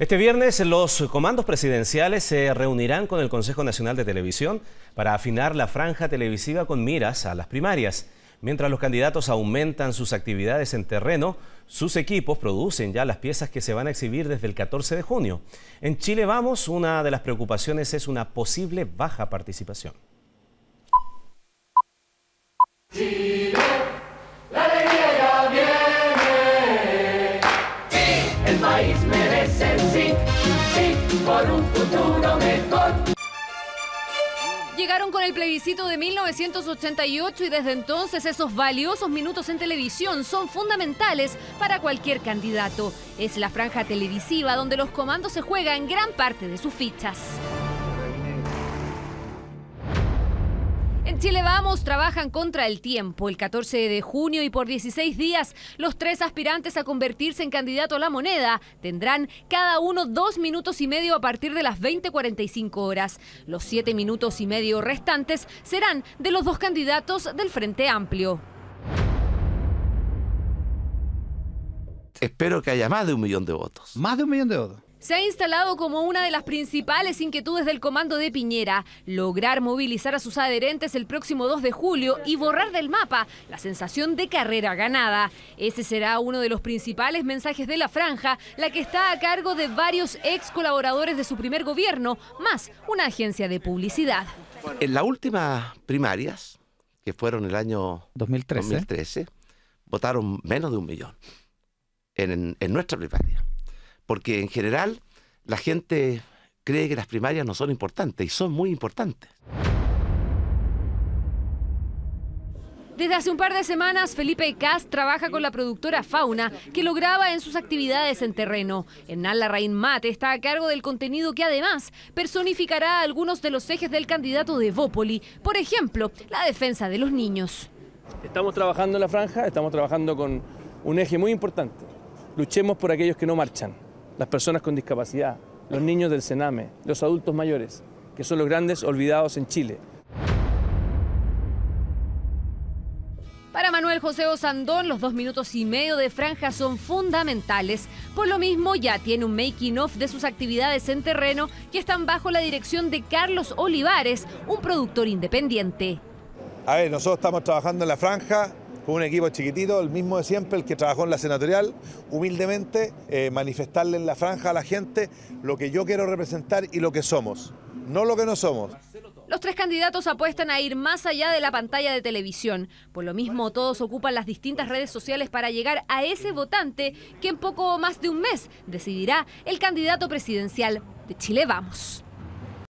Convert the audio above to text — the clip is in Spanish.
Este viernes los comandos presidenciales se reunirán con el Consejo Nacional de Televisión para afinar la franja televisiva con miras a las primarias. Mientras los candidatos aumentan sus actividades en terreno, sus equipos producen ya las piezas que se van a exhibir desde el 14 de junio. En Chile Vamos, una de las preocupaciones es una posible baja participación. un futuro Llegaron con el plebiscito de 1988 y desde entonces esos valiosos minutos en televisión son fundamentales para cualquier candidato. Es la franja televisiva donde los comandos se juegan gran parte de sus fichas. En Chile Vamos trabajan contra el tiempo. El 14 de junio y por 16 días, los tres aspirantes a convertirse en candidato a la moneda tendrán cada uno dos minutos y medio a partir de las 20.45 horas. Los siete minutos y medio restantes serán de los dos candidatos del Frente Amplio. Espero que haya más de un millón de votos. Más de un millón de votos se ha instalado como una de las principales inquietudes del comando de Piñera, lograr movilizar a sus adherentes el próximo 2 de julio y borrar del mapa la sensación de carrera ganada. Ese será uno de los principales mensajes de la franja, la que está a cargo de varios ex colaboradores de su primer gobierno, más una agencia de publicidad. En las últimas primarias, que fueron el año 2013, votaron menos de un millón en, en nuestra primaria porque en general la gente cree que las primarias no son importantes y son muy importantes. Desde hace un par de semanas, Felipe Cast trabaja con la productora Fauna, que lo graba en sus actividades en terreno. ...en Larraín Mate está a cargo del contenido que además personificará algunos de los ejes del candidato de Vópoli, por ejemplo, la defensa de los niños. Estamos trabajando en la franja, estamos trabajando con un eje muy importante. Luchemos por aquellos que no marchan las personas con discapacidad, los niños del Sename, los adultos mayores, que son los grandes olvidados en Chile. Para Manuel José Osandón, los dos minutos y medio de franja son fundamentales. Por lo mismo, ya tiene un making of de sus actividades en terreno que están bajo la dirección de Carlos Olivares, un productor independiente. A ver, nosotros estamos trabajando en la franja con un equipo chiquitito, el mismo de siempre, el que trabajó en la senatorial, humildemente eh, manifestarle en la franja a la gente lo que yo quiero representar y lo que somos, no lo que no somos. Los tres candidatos apuestan a ir más allá de la pantalla de televisión. Por lo mismo, todos ocupan las distintas redes sociales para llegar a ese votante que en poco más de un mes decidirá el candidato presidencial de Chile Vamos.